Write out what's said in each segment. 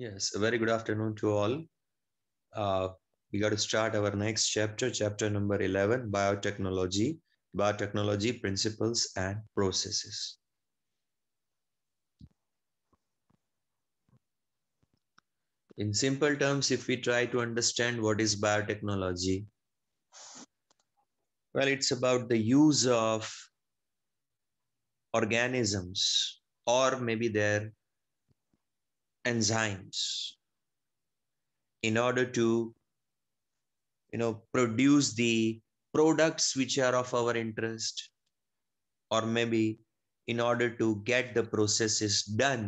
Yes, a very good afternoon to all. Uh, we got to start our next chapter, chapter number 11 Biotechnology, Biotechnology Principles and Processes. In simple terms, if we try to understand what is biotechnology, well, it's about the use of organisms or maybe their enzymes in order to you know produce the products which are of our interest or maybe in order to get the processes done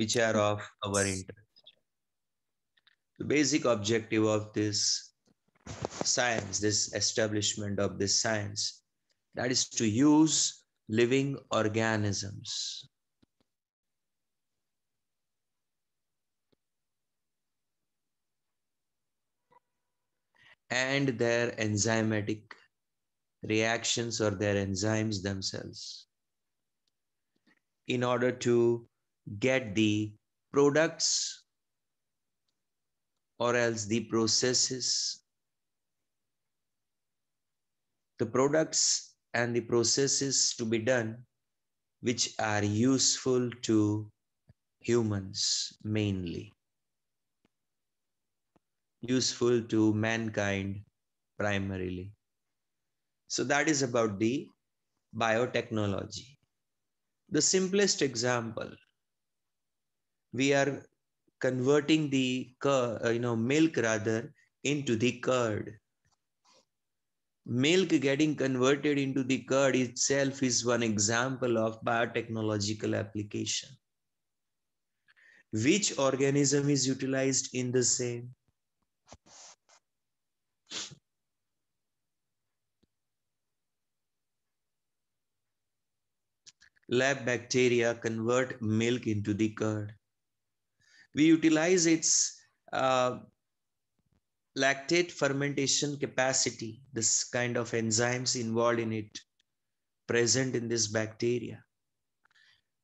which are of our interest the basic objective of this science this establishment of this science that is to use living organisms and their enzymatic reactions or their enzymes themselves in order to get the products or else the processes. The products and the processes to be done which are useful to humans mainly useful to mankind primarily. So that is about the biotechnology. The simplest example, we are converting the uh, you know milk rather into the curd. Milk getting converted into the curd itself is one example of biotechnological application. Which organism is utilized in the same? Lab bacteria convert milk into the curd. We utilize its uh, lactate fermentation capacity, this kind of enzymes involved in it, present in this bacteria,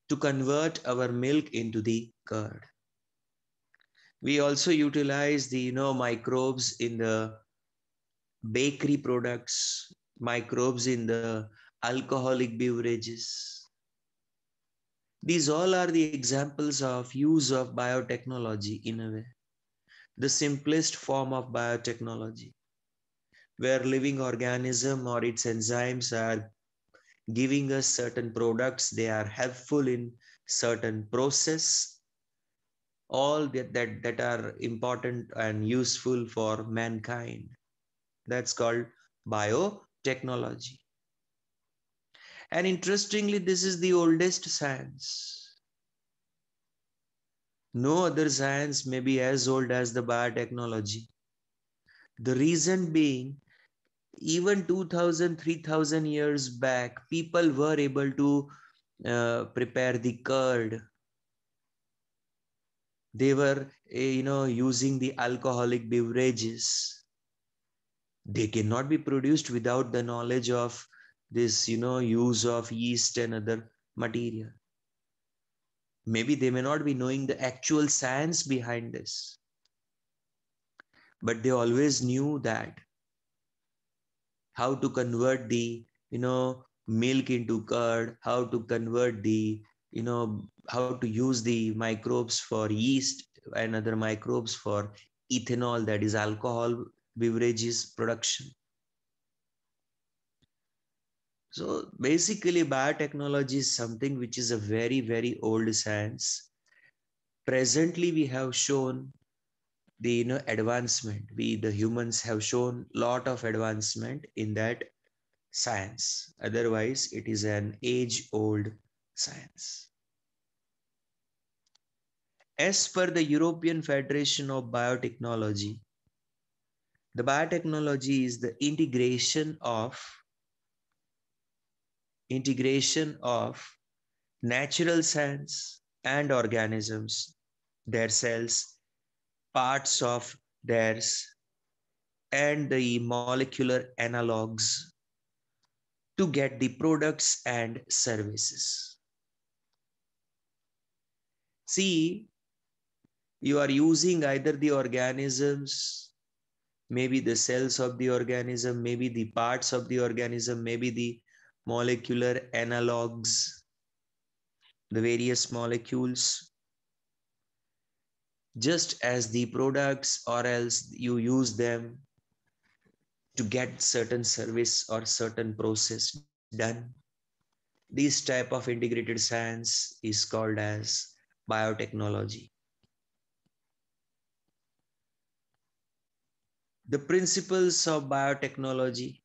to convert our milk into the curd we also utilize the you know microbes in the bakery products microbes in the alcoholic beverages these all are the examples of use of biotechnology in a way the simplest form of biotechnology where living organism or its enzymes are giving us certain products they are helpful in certain process all that, that, that are important and useful for mankind. That's called biotechnology. And interestingly, this is the oldest science. No other science may be as old as the biotechnology. The reason being, even 2000, 3000 years back, people were able to uh, prepare the curd they were eh, you know using the alcoholic beverages they cannot be produced without the knowledge of this you know use of yeast and other material maybe they may not be knowing the actual science behind this but they always knew that how to convert the you know milk into curd how to convert the you know how to use the microbes for yeast and other microbes for ethanol that is alcohol beverages production so basically biotechnology is something which is a very very old science presently we have shown the you know advancement we the humans have shown lot of advancement in that science otherwise it is an age old science. As per the European Federation of Biotechnology, the biotechnology is the integration of integration of natural science and organisms, their cells, parts of theirs, and the molecular analogs to get the products and services. See, you are using either the organisms, maybe the cells of the organism, maybe the parts of the organism, maybe the molecular analogs, the various molecules, just as the products, or else you use them to get certain service or certain process done. This type of integrated science is called as biotechnology. The principles of biotechnology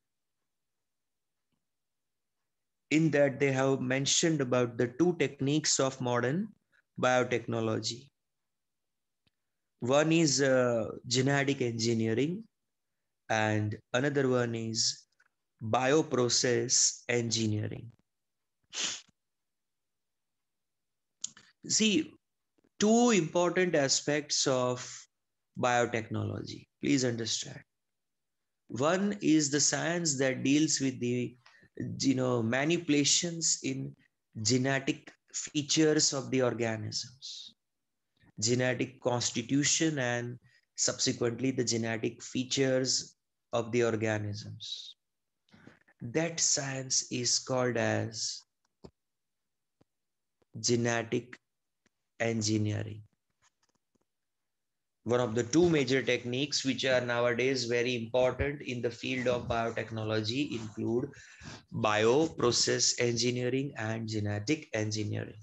in that they have mentioned about the two techniques of modern biotechnology. One is uh, genetic engineering and another one is bioprocess engineering. See, two important aspects of biotechnology. Please understand. One is the science that deals with the you know manipulations in genetic features of the organisms, genetic constitution, and subsequently the genetic features of the organisms. That science is called as genetic engineering. One of the two major techniques which are nowadays very important in the field of biotechnology include bioprocess engineering and genetic engineering.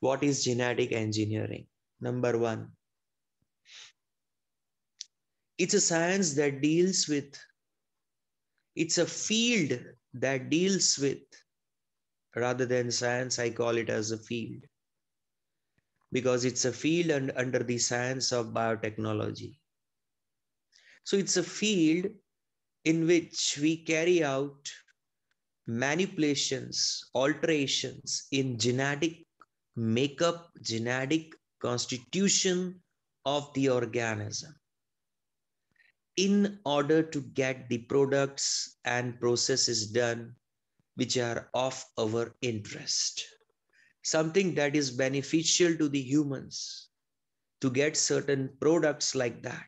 What is genetic engineering? Number one, it's a science that deals with, it's a field that deals with rather than science, I call it as a field because it's a field under the science of biotechnology. So it's a field in which we carry out manipulations, alterations in genetic makeup, genetic constitution of the organism in order to get the products and processes done which are of our interest something that is beneficial to the humans to get certain products like that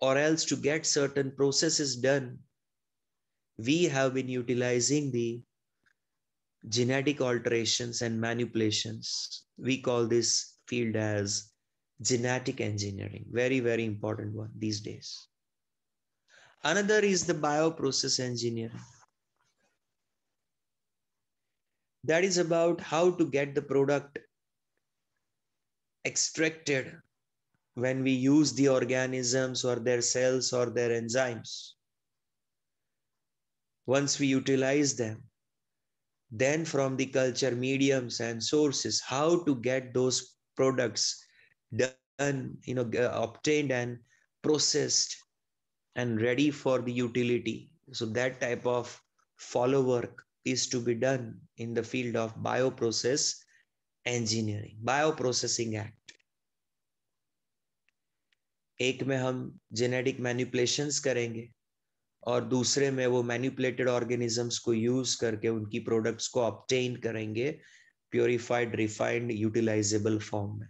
or else to get certain processes done we have been utilizing the genetic alterations and manipulations we call this field as genetic engineering very very important one these days another is the bioprocess engineering that is about how to get the product extracted when we use the organisms or their cells or their enzymes. Once we utilize them, then from the culture mediums and sources, how to get those products done, you know, uh, obtained and processed and ready for the utility. So that type of follow work is to be done in the field of bioprocess engineering, bioprocessing act. एक में हम genetic मैन्युपुलेशंस करेंगे और दूसरे में वो manipulated organisms को use करके उनकी प्रोडक्ट्स को ऑप्टेन करेंगे प्योरिफाइड रिफाइंड यूटिलाइजेबल फॉर्म में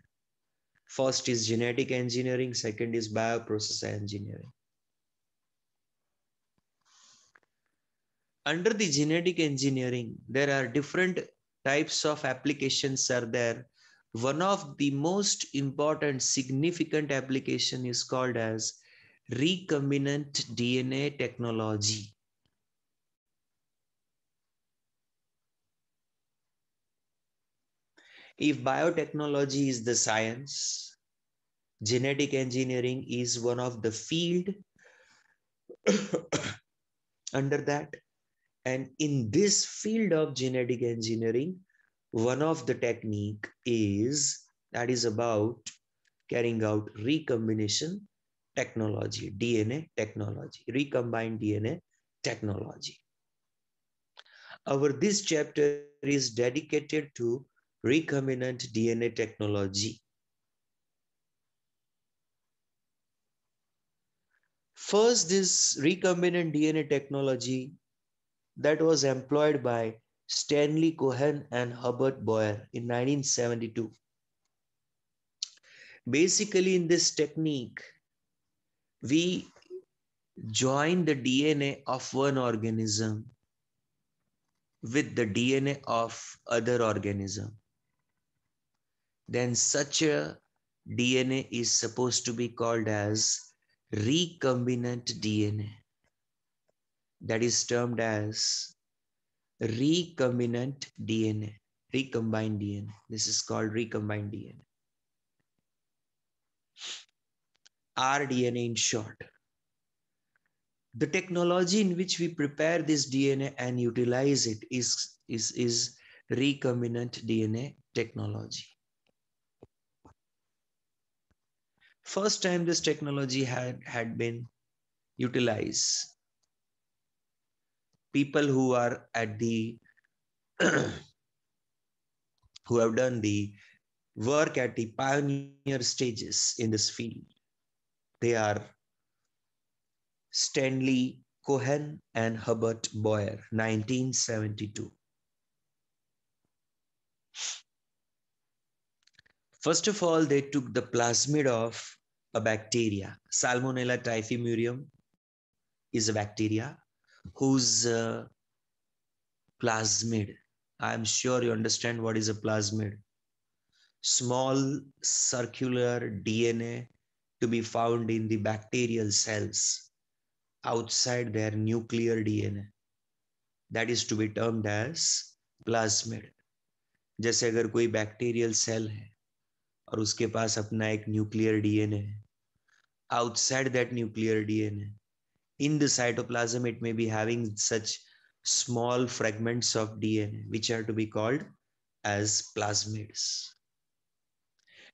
first is genetic engineering second is bioprocess engineering under the genetic engineering, there are different types of applications are there. One of the most important significant application is called as recombinant DNA technology. If biotechnology is the science, genetic engineering is one of the field under that and in this field of genetic engineering, one of the technique is that is about carrying out recombination technology, DNA technology, recombined DNA technology. Our this chapter is dedicated to recombinant DNA technology. First, this recombinant DNA technology that was employed by Stanley Cohen and Herbert Boyer in 1972. Basically, in this technique, we join the DNA of one organism with the DNA of other organism. Then such a DNA is supposed to be called as recombinant DNA that is termed as recombinant DNA, recombined DNA. This is called recombined DNA. RDNA in short. The technology in which we prepare this DNA and utilize it is, is, is recombinant DNA technology. First time this technology had, had been utilized people who are at the who have done the work at the pioneer stages in this field. They are Stanley Cohen and Herbert Boyer, 1972. First of all, they took the plasmid of a bacteria. Salmonella typhimurium is a bacteria who's a uh, plasmid. I'm sure you understand what is a plasmid. Small circular DNA to be found in the bacterial cells outside their nuclear DNA. That is to be termed as plasmid. जैसे अगर कोई bacterial cell है और उसके पास अपना एक nuclear DNA है outside that nuclear DNA in the cytoplasm it may be having such small fragments of dna which are to be called as plasmids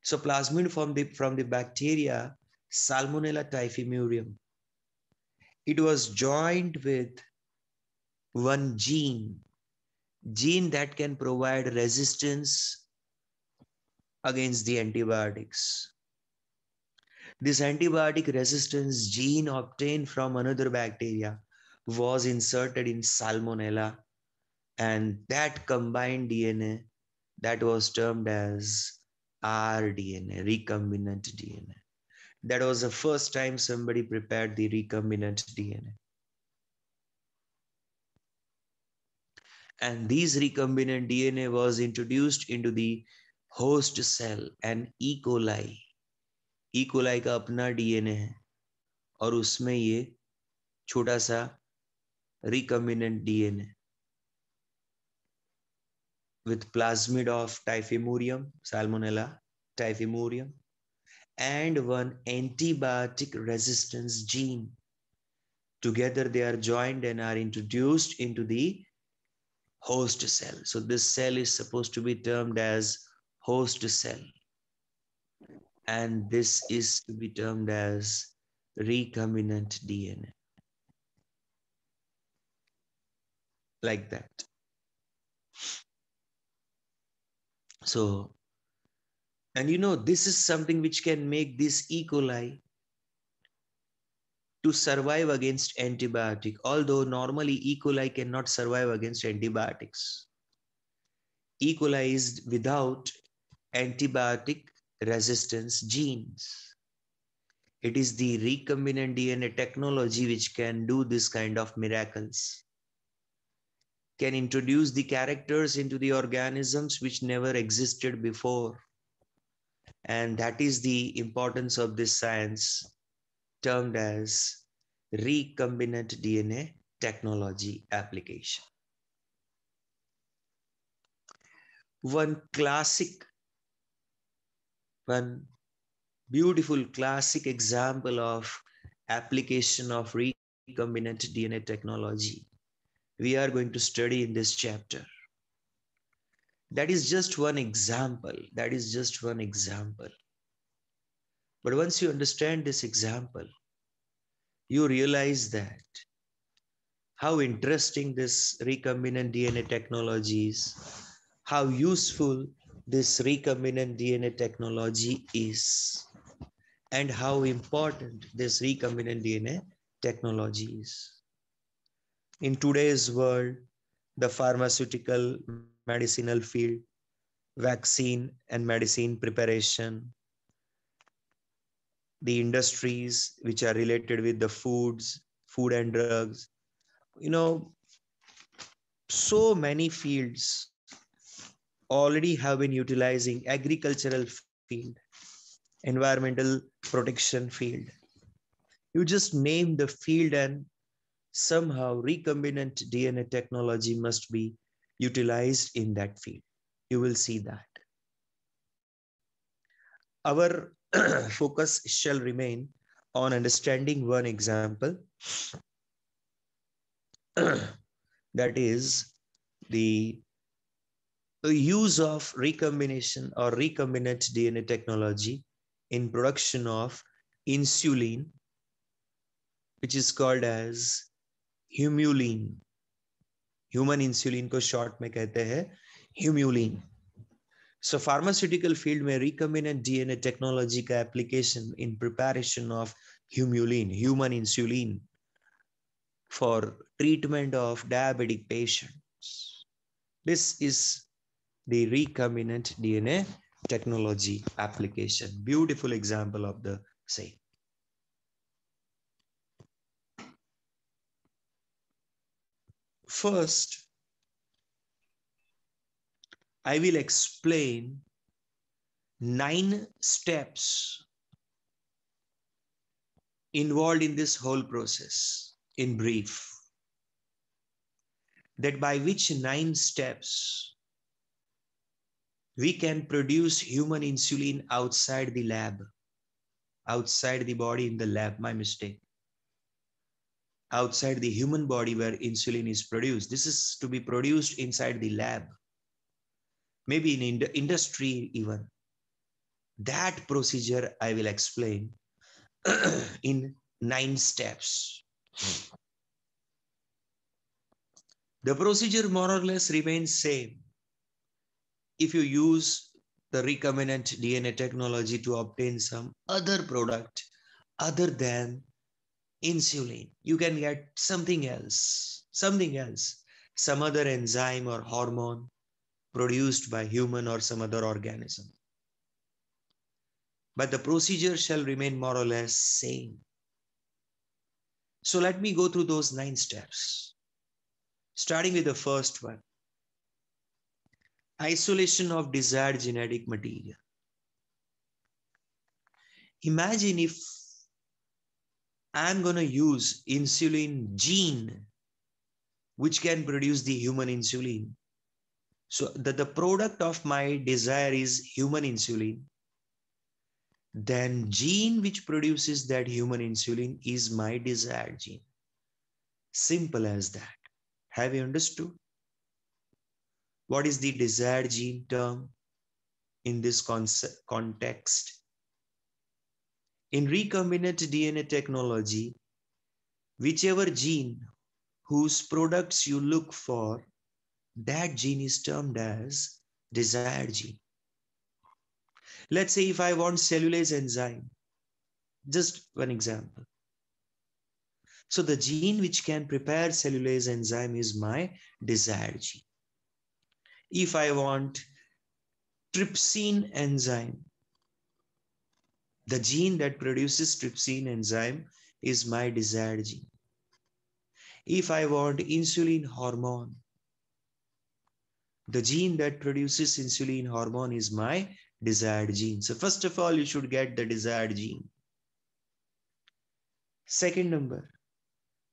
so plasmid from the from the bacteria salmonella typhimurium it was joined with one gene gene that can provide resistance against the antibiotics this antibiotic resistance gene obtained from another bacteria was inserted in Salmonella, and that combined DNA that was termed as rDNA, recombinant DNA. That was the first time somebody prepared the recombinant DNA. And these recombinant DNA was introduced into the host cell and E. coli E coli का अपना DNA है और उसमें ये छोटा सा recombinant DNA with plasmid of typhimurium salmonella typhimurium and one antibiotic resistance gene together they are joined and are introduced into the host cell so this cell is supposed to be termed as host cell and this is to be termed as recombinant DNA. Like that. So, and you know, this is something which can make this E. coli to survive against antibiotic, although normally E. coli cannot survive against antibiotics. E. coli is without antibiotic resistance genes. It is the recombinant DNA technology which can do this kind of miracles, can introduce the characters into the organisms which never existed before. And that is the importance of this science termed as recombinant DNA technology application. One classic one beautiful classic example of application of recombinant DNA technology we are going to study in this chapter. That is just one example. That is just one example. But once you understand this example, you realize that how interesting this recombinant DNA technology is, how useful this recombinant DNA technology is and how important this recombinant DNA technology is. In today's world, the pharmaceutical medicinal field, vaccine and medicine preparation, the industries which are related with the foods, food and drugs, you know, so many fields already have been utilizing agricultural field, environmental protection field. You just name the field and somehow recombinant DNA technology must be utilized in that field. You will see that. Our focus shall remain on understanding one example that is the the use of recombination or recombinant DNA technology in production of insulin, which is called as humulin. Human insulin ko short mein kehte hai, humulin. So pharmaceutical field mein recombinant DNA technology ka application in preparation of humulin, human insulin for treatment of diabetic patients. This is the recombinant DNA technology application. Beautiful example of the same. First, I will explain nine steps involved in this whole process in brief that by which nine steps we can produce human insulin outside the lab, outside the body in the lab, my mistake. Outside the human body where insulin is produced. This is to be produced inside the lab, maybe in ind industry even. That procedure I will explain in nine steps. The procedure more or less remains same if you use the recombinant DNA technology to obtain some other product other than insulin, you can get something else, something else, some other enzyme or hormone produced by human or some other organism. But the procedure shall remain more or less same. So let me go through those nine steps, starting with the first one isolation of desired genetic material. Imagine if I'm going to use insulin gene, which can produce the human insulin. So that the product of my desire is human insulin. Then gene which produces that human insulin is my desired gene. Simple as that. Have you understood? What is the desired gene term in this concept, context? In recombinant DNA technology, whichever gene whose products you look for, that gene is termed as desired gene. Let's say if I want cellulase enzyme, just one example. So the gene which can prepare cellulase enzyme is my desired gene if I want trypsin enzyme, the gene that produces trypsin enzyme is my desired gene. If I want insulin hormone, the gene that produces insulin hormone is my desired gene. So first of all, you should get the desired gene. Second number,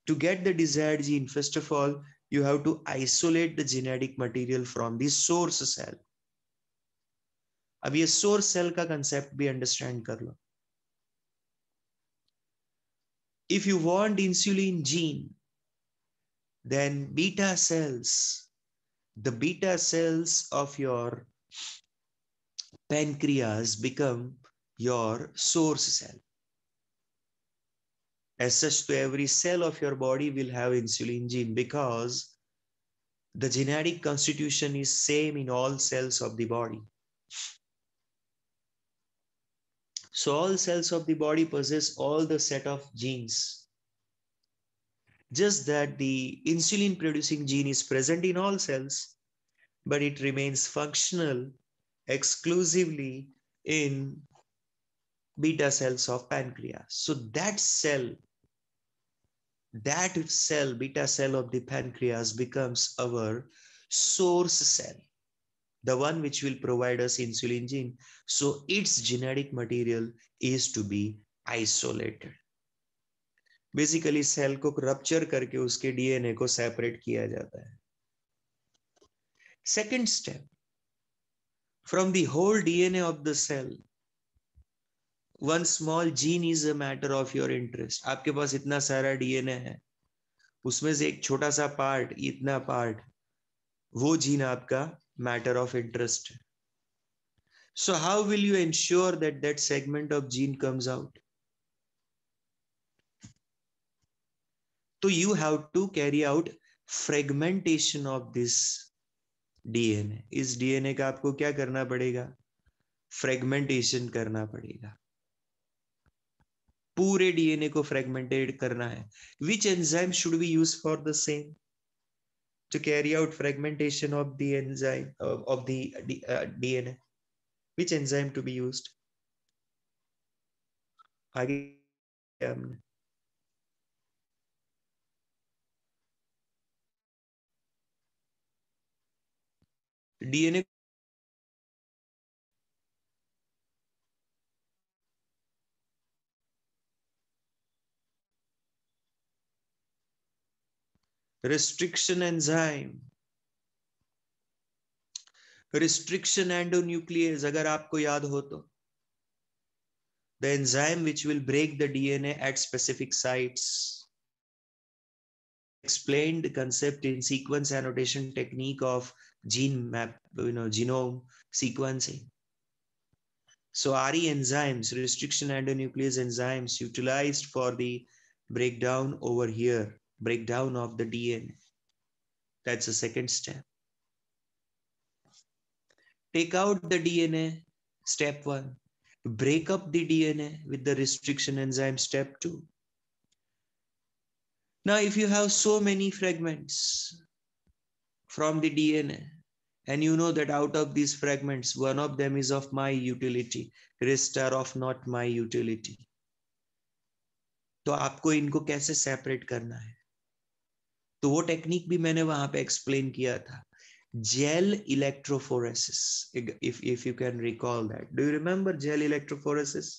to get the desired gene, first of all, you have to isolate the genetic material from the source cell अब ये source cell का concept भी understand कर लो if you want insulin gene then beta cells the beta cells of your pancreas become your source cell as such to every cell of your body will have insulin gene because the genetic constitution is same in all cells of the body so all cells of the body possess all the set of genes just that the insulin producing gene is present in all cells but it remains functional exclusively in beta cells of pancreas so that cell that cell, beta cell of the pancreas becomes our source cell, the one which will provide us insulin gene. So its genetic material is to be isolated. basically cell ko rupture karke uske dna ko separate kiya jata hai second step from the whole dna of the cell one small gene is a matter of your interest आपके पास इतना सारा DNA है उसमें से एक छोटा सा पार्ट इतना पार्ट वो जीन आपका मैटर ऑफ इंटरेस्ट है so how will you ensure that that segment of gene comes out तो you have to carry out fragmentation of this DNA इस डीएनए का आपको क्या करना पड़ेगा फ्रेगमेंटेशन करना पड़ेगा पूरे डीएनए को फ्रेगमेंटेड करना है which enzyme should be use for the same to carry out fragmentation of the enzyme of the DNA which enzyme to be use आगे हमने DNA restriction enzyme restriction endonuclease agar aapko yaad ho to the enzyme which will break the dna at specific sites explained the concept in sequence annotation technique of gene map you know genome sequencing so re enzymes restriction endonuclease enzymes utilized for the breakdown over here breakdown of the DNA. That's the second step. Take out the DNA, step one. Break up the DNA with the restriction enzyme, step two. Now, if you have so many fragments from the DNA, and you know that out of these fragments, one of them is of my utility, rest are of not my utility. So, आपको इनको कैसे separate करना है तो वो technique भी मैंने वहां पे एक्सप्लेन किया था gel electrophoresis if if you can recall that do you remember gel electrophoresis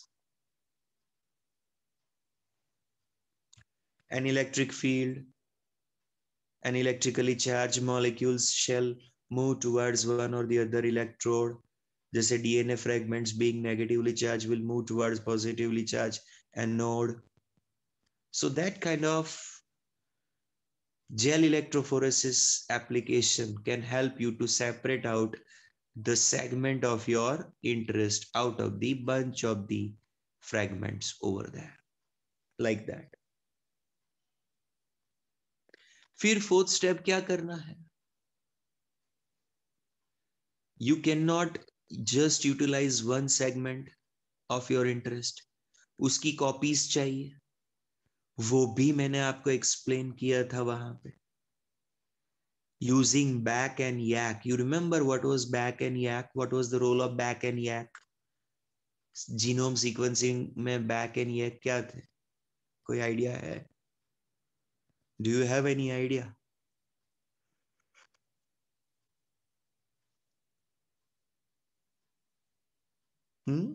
an electric field an electrically charge molecules shall move towards one or the other electrode जैसे DNA fragment being negatively charge will move towards positively charge anode so that kind of Gel electrophoresis application can help you to separate out the segment of your interest out of the bunch of the fragments over there, like that. fir fourth step kya karna hai you cannot just utilize one segment of your interest uski copies chahiye वो भी मैंने आपको explain किया था वहां पे using BAC and YAC you remember what was BAC and YAC what was the role of BAC and YAC genome sequencing में BAC and YAC क्या थे कोई आइडिया है do you have any idea Hmm?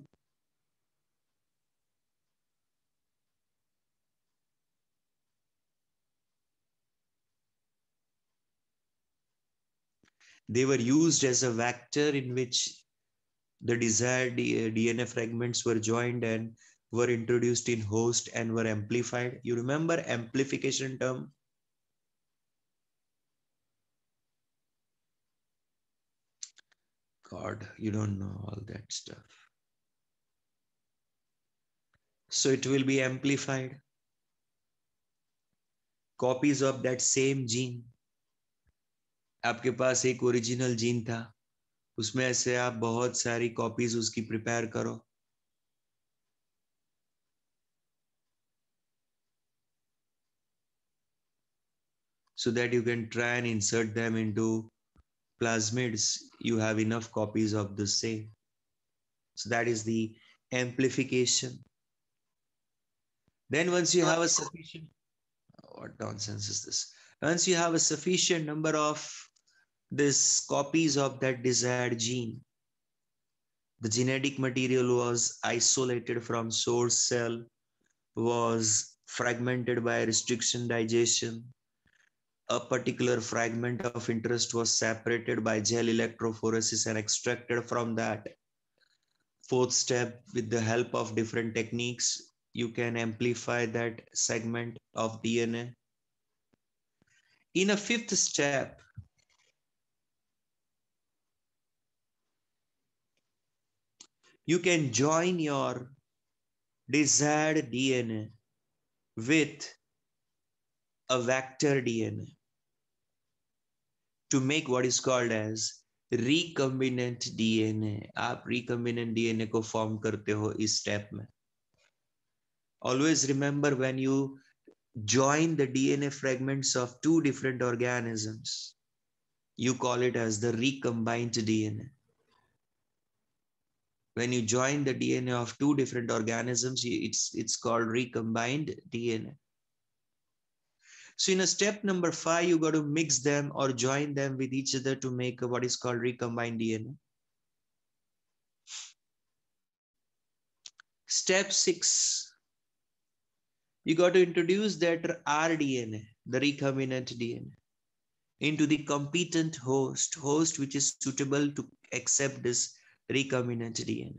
they were used as a vector in which the desired DNA uh, fragments were joined and were introduced in host and were amplified. You remember amplification term? God, you don't know all that stuff. So it will be amplified. Copies of that same gene आपके पास एक original gene था उसमें से आप बहुत सारी copies उसकी prepare करो so that you can try and insert them in plasmids you have enough copies of the same so that is the amplification then once you have a sufficient What nonsense is this? Once you have a sufficient number of This copies of that desired gene. The genetic material was isolated from source cell, was fragmented by restriction digestion. A particular fragment of interest was separated by gel electrophoresis and extracted from that. Fourth step, with the help of different techniques, you can amplify that segment of DNA. In a fifth step, you can join your desired DNA with a vector DNA to make what is called as recombinant DNA. आप recombinant DNA को form करते हो इस step में Always remember when you join the DNA fragments of two different organisms. You call it as the recombined DNA when you join the DNA of two different organisms, it's, it's called recombined DNA. So in a step number five, you got to mix them or join them with each other to make a, what is called recombined DNA. Step six, you got to introduce that rDNA, the recombinant DNA, into the competent host, host which is suitable to accept this recombinant DNA.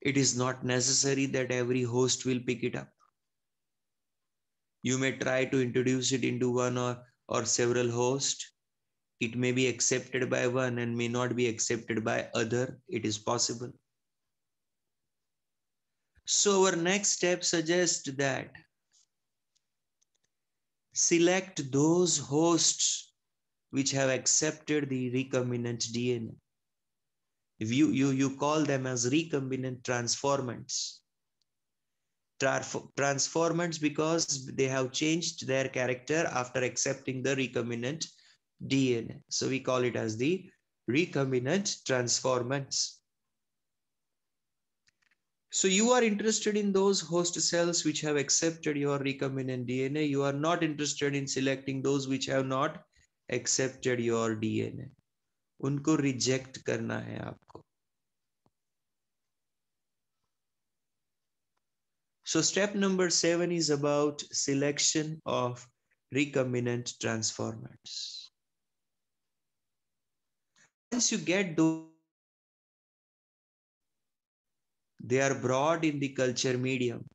It is not necessary that every host will pick it up. You may try to introduce it into one or, or several hosts. It may be accepted by one and may not be accepted by other. It is possible. So our next step suggests that select those hosts which have accepted the recombinant DNA. If you, you, you call them as recombinant transformants. Transformants because they have changed their character after accepting the recombinant DNA. So we call it as the recombinant transformants. So you are interested in those host cells which have accepted your recombinant DNA. You are not interested in selecting those which have not accepted your DNA उनको reject करना है आपको so step number seven is about selection of recombinant transformants Once you get those, they are broad in the culture medium.